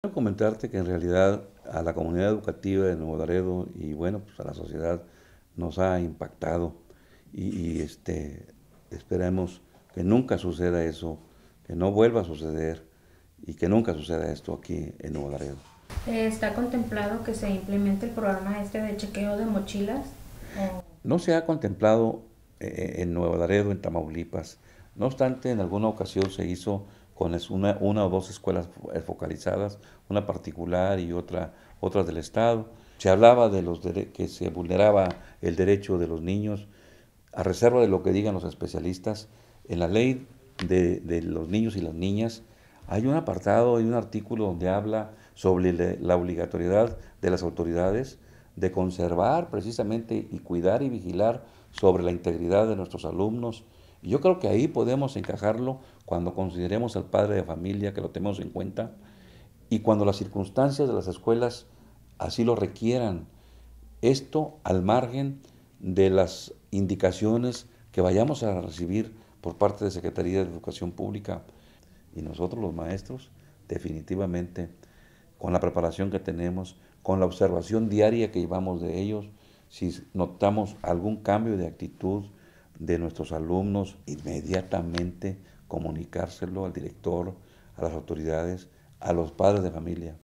Quiero comentarte que en realidad a la comunidad educativa de Nuevo Laredo y bueno, pues a la sociedad nos ha impactado y, este, esperemos que nunca suceda eso, que no vuelva a suceder y que nunca suceda esto aquí en Nuevo Laredo. Eh, ¿Está contemplado que se implemente el programa este de chequeo de mochilas? No se ha contemplado eh, eh, en Nuevo Laredo, en Tamaulipas. No obstante, en alguna ocasión se hizo con una, o dos escuelas eh, focalizadas, una particular y otra, otras del Estado. Se hablaba de los que se vulneraba el derecho de los niños, a reserva de lo que digan los especialistas, en la ley de, de los niños y las niñas hay un apartado, hay un artículo donde habla sobre la obligatoriedad de las autoridades de conservar precisamente y cuidar y vigilar sobre la integridad de nuestros alumnos, yo creo que ahí podemos encajarlo cuando consideremos al padre de familia, que lo tenemos en cuenta, y cuando las circunstancias de las escuelas así lo requieran. Esto al margen de las indicaciones que vayamos a recibir por parte de Secretaría de Educación Pública. Y nosotros los maestros, definitivamente, con la preparación que tenemos, con la observación diaria que llevamos de ellos, si notamos algún cambio de actitud, de nuestros alumnos, inmediatamente comunicárselo al director, a las autoridades, a los padres de familia.